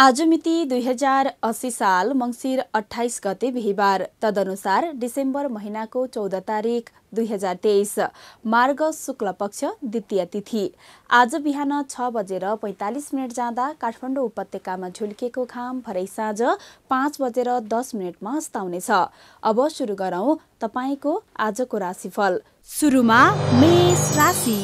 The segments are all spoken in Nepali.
आज मिति दुई हजार अस्सी साल मङ्सिर अठाइस गते बिहिबार तदनुसार डिसेम्बर महिनाको चौध तारिक दुई हजार तेइस मार्ग शुक्ल पक्ष द्वितीय तिथि आज बिहान छ बजेर पैँतालिस मिनट जाँदा काठमाडौँ उपत्यकामा झुल्किएको घाम भरे साँझ पाँच बजेर दस मिनटमा अस्ताउनेछ अब सुरु गरौँ तपाईँको आजको राशिफल सुरुमा मेष राशि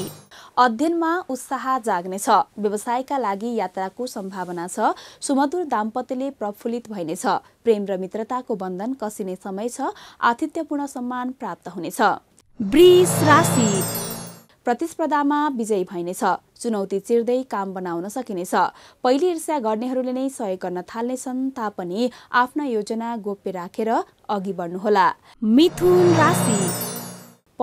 अध्ययनमा उत्साह जाग्नेछ व्यवसायका लागि यात्राको सम्भावना छ सुमधुर दाम्पत्यले प्रफुल्लित भइनेछ प्रेम र मित्रताको बन्धन कसिने समय छ आतिथ्यपूर्ण सम्मान प्राप्त हुनेछ राशि प्रतिस्पर्धामा विजयी भइनेछ चुनौती चिर्दै काम बनाउन सकिनेछ पहिले ईर्ष्या गर्नेहरूले नै सहयोग गर्न थाल्नेछन् तापनि आफ्ना योजना गोप्य राखेर अघि बढ्नुहोला मिथुन राशि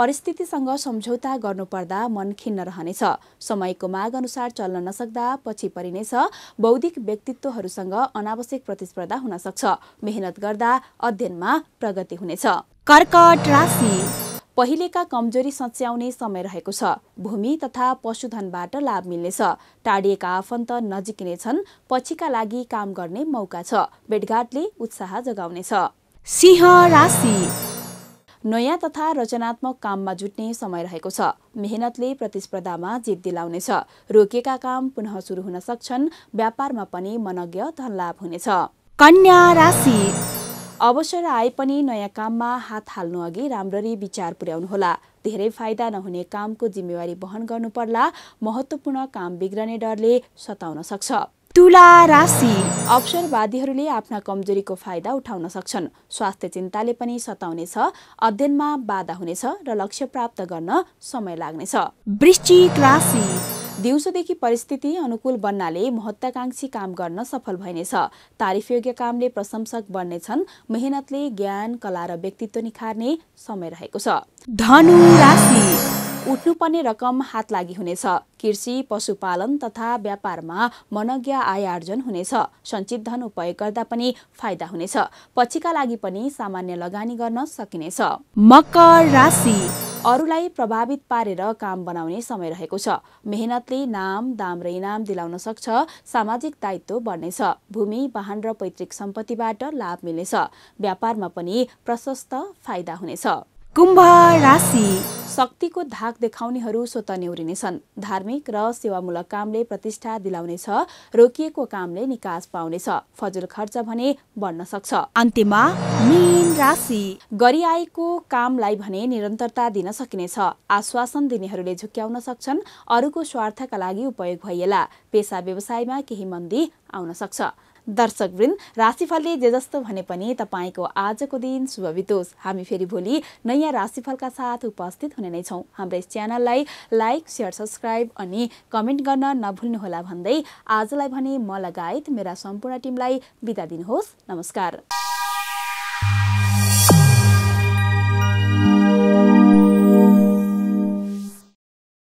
परिस्थितिसँग सम्झौता गर्नुपर्दा मन खिन्न रहनेछ समयको माग अनुसार चल्न नसक्दा पछि परिनेछ बौद्धिक व्यक्तित्वहरूसँग अनावश्यक प्रतिस्पर्धा हुन सक्छ मेहनत गर्दा अध्ययनमा प्रगति हुनेछ कर्कट राशि पहिलेका कमजोरी सच्याउने समय रहेको छ भूमि तथा पशुधनबाट लाभ मिल्नेछ टाढिएका आफन्त नजिकिने छन् पछिका लागि काम गर्ने मौका छ भेटघाटले उत्साह जगाउनेछ सिंह राशि नयाँ तथा रचनात्मक काममा जुट्ने समय रहेको छ मेहनतले प्रतिस्पर्धामा जित दिलाउनेछ रोकिएका काम पुनः सुरु हुन सक्छन् व्यापारमा पनि मनज्ञ धनलाभ हुनेछ कन्या राशि अवसर आए पनि नयाँ काममा हात हाल्नु अघि राम्ररी विचार पुर्याउनुहोला धेरै फाइदा नहुने कामको जिम्मेवारी वहन गर्नुपर्ला महत्त्वपूर्ण काम बिग्रने डरले सताउन सक्छ तुला राशि अवसरवादीहरूले आफ्ना कमजोरीको फाइदा उठाउन सक्छन् स्वास्थ्य चिन्ताले पनि सताउनेछ अध्ययनमा बाधा हुनेछ र लक्ष्य प्राप्त गर्न समय लाग्नेछ वृश्चिक राशि दिउँसोदेखि परिस्थिति अनुकूल बन्नाले महत्वाकांक्षी काम गर्न सफल भइनेछ तारिफयोग्य कामले प्रशंसक बन्नेछन् मेहनतले ज्ञान कला र व्यक्तित्व निखार्ने समय रहेको छ धनु राशि उठ्नुपर्ने रकम हात लागि हुनेछ कृषि पशुपालन तथा व्यापारमा मनज्ञ आय आर्जन हुनेछ सञ्चित धन उपयोग गर्दा पनि फाइदा हुनेछ पछिका लागि पनि सामान्य लगानी गर्न सकिनेछ मकर राशि अरूलाई प्रभावित पारेर काम बनाउने समय रहेको छ मेहनतले नाम दाम र इनाम दिलाउन सक्छ सामाजिक दायित्व बढ्नेछ भूमि वाहन र पैतृक सम्पत्तिबाट लाभ मिल्नेछ व्यापारमा पनि प्रशस्त फाइदा हुनेछ कुम्भ राशि शक्तिको धाक देखाउनेहरू स्वत न्यौरिनेछन् धार्मिक र सेवामूलक कामले प्रतिष्ठा दिलाउनेछ रोकिएको कामले निकास पाउनेछ फजुल खर्च भने बढ्न सक्छ अन्त्यमा मीन राशि गरी आएको कामलाई भने निरन्तरता दिन सकिनेछ आश्वासन दिनेहरूले झुक्क्याउन सक्छन् अरूको स्वार्थका लागि उपयोग भइएला पेसा व्यवसायमा केही मन्दी आउन सक्छ दर्शकवृन्द राशिफलले जे जस्तो भने पनि तपाईँको आजको दिन शुभ बितोस् हामी फेरि भोलि नयाँ राशिफलका साथ उपस्थित हुने नै छौँ हाम्रो यस च्यानललाई लाइक सेयर सब्सक्राइब अनि कमेन्ट गर्न नभुल्नुहोला भन्दै आजलाई भने म लगायत मेरा सम्पूर्ण टिमलाई बिदा दिनुहोस् नमस्कार